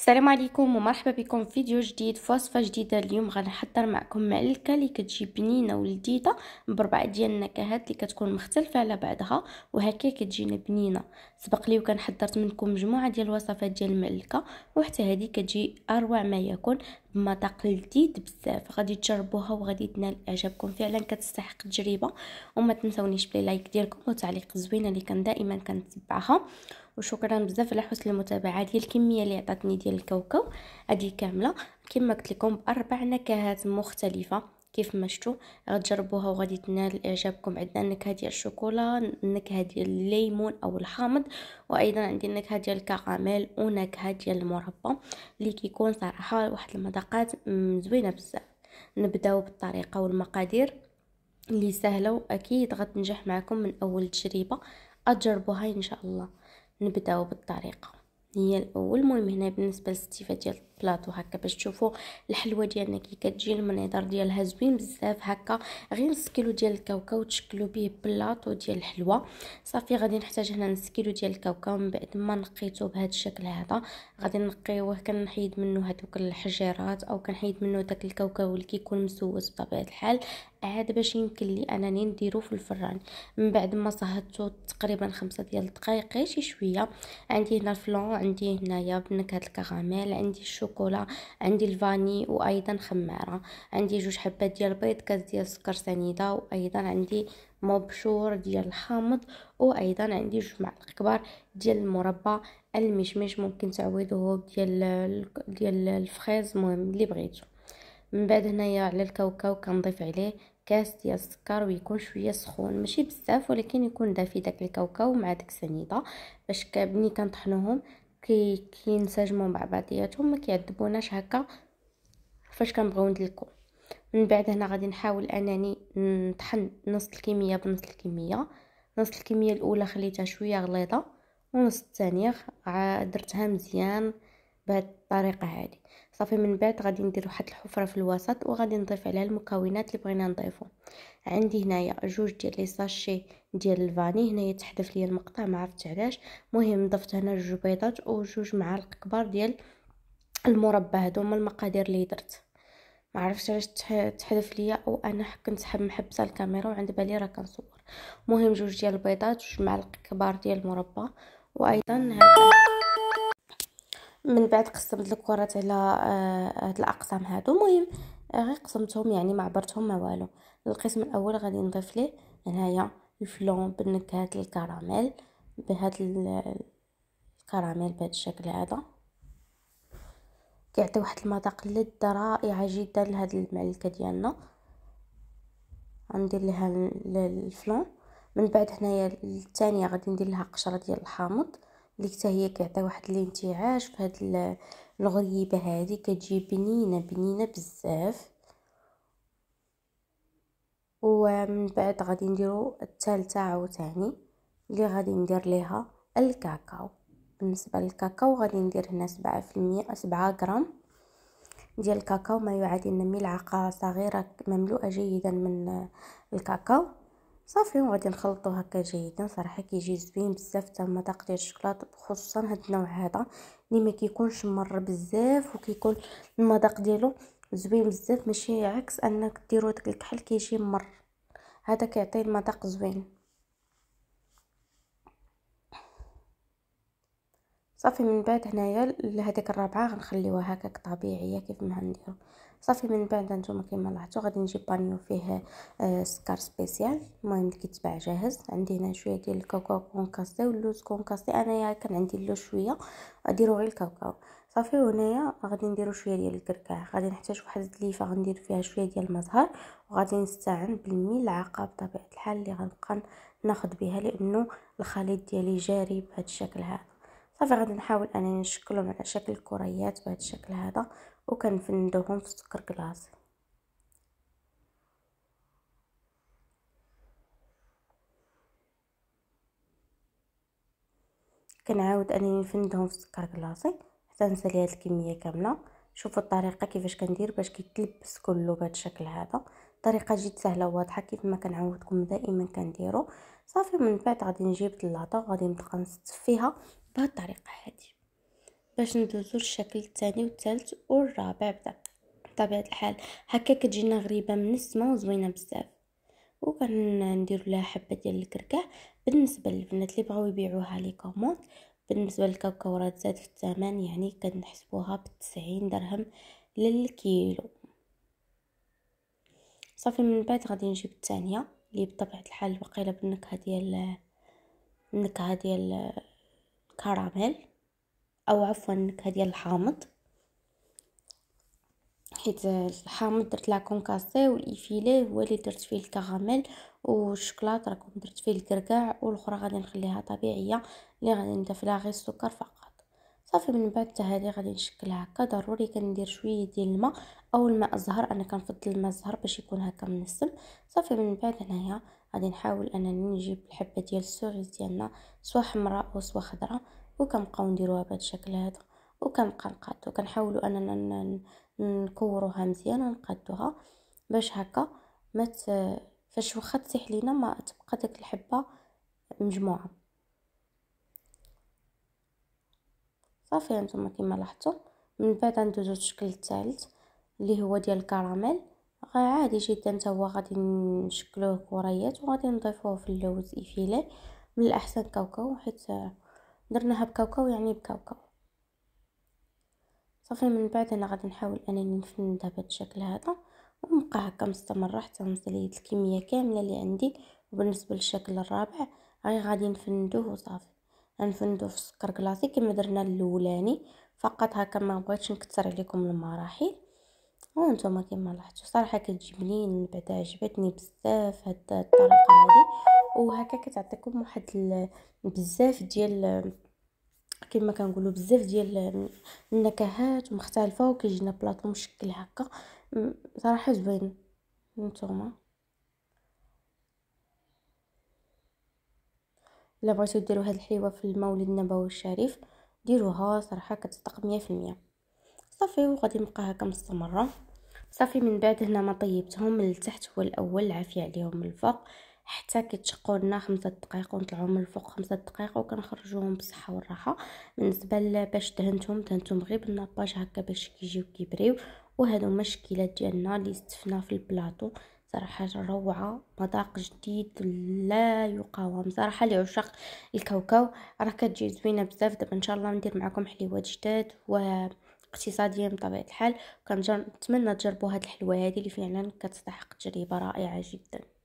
السلام عليكم ومرحبا بكم في فيديو جديد وصفه جديده اليوم غنحضر معكم معلكه اللي كتجي بنينه ولذيذه بربعه ديال النكهات اللي كتكون مختلفه على بعضها وهكا كتجينا بنينه سبق لي وكان حضرت منكم مجموعه ديال الوصفات ديال الملكه وحتى هذه كتجي اروع ما يكون بمذاق لذيذ بزاف غادي تجربوها وغادي تنال اعجابكم فعلا كتستحق التجربه وما تنسونيش بلي لايك ديالكم وتعليق زوينه اللي كان دائما كنتبعها وشكرا بزاف على حسن المتابعه ديال الكميه اللي عطاتني ديال الكاوكاو هذه كامله كما قلت لكم باربع نكهات مختلفه كيف ما شفتوا غتجربوها وغادي تنال اعجابكم عندنا النكهه ديال الشوكولا النكهه ديال الليمون او الحامض وايضا عندي النكهه ديال الكراميل ونكهه ديال المربى اللي كيكون صراحه واحد المذاقات زوينه بزاف نبداو بالطريقه والمقادير اللي سهله واكيد غتنجح معكم من اول تجربه اجربوها ان شاء الله نبداو بالطريقه هي الاول مهم هنا بالنسبه للاستفاده ديال بلاطو هكا باش تشوفوا الحلوه ديالنا كي كتجي المنظر ديالها زوين بزاف هكا غير نص كيلو ديال الكاوكاو تشكلوا به بلاطو ديال الحلوه صافي غادي نحتاج هنا نص كيلو ديال الكاوكاو من بعد ما نقيته بهذا الشكل هذا غادي نقيوه كنحيد منه هذوك الحجيرات او كنحيد منه داك الكاوكاو اللي كيكون مسوس بطبيعه الحال عاد باش يمكن لي انني نديرو في الفران من بعد ما صهدته تقريبا خمسة ديال الدقائق غير شي شويه عندي هنا الفلون عندي هنايا بنكهه الكراميل عندي الشوكولا الشوكولا عندي الفاني وايضا خماره عندي جوج حبات ديال البيض كاس ديال السكر سنيده وايضا عندي مبشور ديال الحامض وايضا عندي جوج معالق كبار ديال المربى المشمش ممكن تعوضوه ديال ديال الفريز المهم اللي بغيتو من بعد هنايا على الكاوكاو كنضيف عليه كاس ديال السكر ويكون شويه سخون ماشي بزاف ولكن يكون دافي داك الكاوكاو مع داك السنيده باش ملي كنطحنوهم كي كينسجموا مع بعضياتهم ما كيعذبوناش هكا فاش كنبغيو ندلكو من بعد هنا غادي نحاول انني نطحن نص الكميه بنص الكميه نص الكميه الاولى خليتها شويه غليظه ونص الثانيه درتها مزيان بهاد الطريقه هذه صافي من بعد غادي ندير واحد الحفره في الوسط وغادي نضيف عليها المكونات اللي بغينا نضيفهم عندي هنايا جوج ديال لي ساشي ديال الفاني هنايا تحذف ليا المقطع ما عرفتش علاش المهم ضفت هنا جوج بيضات وجوج معالق كبار ديال المربى هادو هما المقادير اللي درت ما عرفتش علاش تحذف ليا وانا كنت حب محبسه الكاميرا وعند بالي راه كنصور المهم جوج ديال البيضات جوج معالق كبار ديال المربى وايضا هذا من بعد قسمت الكرات على آه، هاد الاقسام هادو مهم آه، غير قسمتهم يعني ما عبرتهم ما والو القسم الاول غادي نضيف ليه هنايا الفلون بنكهة الكراميل بهاد الكراميل بهاد الشكل هذا كيعطي واحد المذاق لذ رائعة جدا لهاد المعلكة ديالنا غندير لها الفلون من بعد هنايا الثانيه غادي ندير لها قشره ديال الحامض اللي حتى هي كيعطي واحد الانتعاش في هذه الغريبه هذه كتجي بنينه بنينه بزاف ومن بعد غادي نديرو الثالثه عاوتاني اللي غادي ندير ليها الكاكاو بالنسبه للكاكاو غادي ندير هنا 7% 7 غرام ديال الكاكاو ما يعادل ملعقه صغيره مملوءه جيدا من الكاكاو صافي وغادي نخلطو هكا جيدا صراحه كيجي زوين بزاف حتى المذاق ديال الشكلاط خصوصا هاد النوع هذا اللي ما كيكونش مر بزاف وكيكون المذاق ديالو زوين بزاف ماشي عكس انك ديرو داك الكحل كيجي مر هذا كيعطي المذاق زوين صافي من بعد هنايا لهذيك الرابعه غنخليوها هكاك طبيعيه كيف ما غنديرو صافي من بعد نتوما كما لاحظتوا غادي نجيب بانيو فيه آه سكر سبيسيال المهم كيتباع جاهز عندي هنا شويه ديال الكاكاو كونكاستي واللوز كونكاستي انايا كان عندي اللوز شويه اديرو غير الكاكاو صافي وهنايا غادي نديرو شويه ديال الكركاع غادي نحتاج واحد التليفه غندير فيها شويه ديال المزهر وغادي نستعن بالملعقه بطبيعه الحال اللي غنبقى ناخد بها لانه الخليط ديالي جاري بهذا الشكل هذا صافي غادي نحاول انني نشكلهم على شكل كريات بهذا الشكل هذا وكنفندوهم في السكر كلاصي كنعاود انني نفندهم في السكر كلاصي تنسى نسالي هاد الكميه كامله شوفوا الطريقه كيفاش كندير باش كيتلبس كله بهذا الشكل هذا طريقه جد سهله وواضحه كيف ما كنعودكم دائما كنديرو صافي من بعد غادي نجيب اللاطه وغادي نبقى نستفيها بهاد الطريقه هادي باش ندوزو للشكل الثاني والثالث والرابع بدا بطبيعه الحال هكا كتجينا غريبه من السما وزوينه بزاف وكندير لها حبه ديال الكركاع بالنسبه للبنات اللي بغاو يبيعوها لي كومونت بالنسبه راه زاد في الثمن يعني كنحسبوها بتسعين درهم للكيلو صافي من بعد غادي نجيب الثانيه اللي بطبيعه الحال وقيله بالنكهه ديال النكهه ديال الكراميل او عفوا النكهه ديال الحامض حيت الحامض درت لا كونكاسي والإيفيلي هو اللي درت فيه الكراميل والشكلاط راكم درت فيه الكركاع والاخرى غادي نخليها طبيعيه اللي غادي نضيف لها غير السكر فقط صافي من بعد هذه غادي نشكلها هكا ضروري كندير شويه ديال الماء او الماء الزهر انا كنفضل الماء الزهر باش يكون هكا منسم صافي من بعد هنايا غادي نحاول انني نجيب الحبه ديال السوغيز ديالنا سواء حمراء او سواء خضراء وكنبقاو نديروها بهذا الشكل هذا وكنبقى نقاد وكنحاولوا اننا نكوروها مزيان ونقادوها باش هكا ما فاش واخا تسيح لينا ما تبقى داك الحبه مجموعه صافي هانتوما كما لاحظتوا من بعد غندوزو الشكل الثالث اللي هو ديال الكراميل عادي جدا حتى هو غادي نشكلوه كريات وغادي نضيفوه في اللوز ايفيلي من الاحسن كاوكاو حيت درناها بكاوكاو يعني بكاوكاو صافي من بعد انا غادي نحاول انني نفندها بهذا الشكل هذا ونبقى هكا مستمره حتى نوصل ليد الكميه كامله اللي عندي وبالنسبه للشكل الرابع غير غادي نفندوه وصافي غنفندوه في السكر كلاصي كما درنا الاولاني فقط هكا ما بغيتش نكثر عليكم المراحل وانتم كما لاحظتوا صراحه كتجي بنين بعدا عجبتني بزاف هاد الطريقه هذه وهكا كتعطيكم واحد بزاف ديال كما كنقولوا بزاف ديال النكهات مختلفه وكيجينا بلاطو مشكل هكا صراحه زوين نتوما الا بغيتو ديروا هاد الحليوه في المولد النبوي الشريف ديروها صراحه كتصدق 100% صافي وغادي نبقى هكا مستمره صافي من بعد هنا ما طيبتهم من التحت هو الاول العافيه عليهم من الفوق حتى كيتشقوا لنا خمسة دقائق ونطلعوا من الفوق خمسة دقائق وكنخرجوهم بالصحه والراحه بالنسبه باش دهنتهم دهنتهم غير بالناباج هكا باش كيجيو كيبريو وهادو هما الشكيلات ديالنا اللي استفنا في البلاطو صراحة روعة مذاق جديد لا يقاوم صراحة لعشاق الكاوكاو راه كتجي زوينة بزاف دابا ان شاء الله ندير معكم حلويات جداد و اقتصادية بطبيعة الحال كنتمنى تجربوا هاد الحلوة هادي اللي فعلا كتستحق تجربة رائعة جدا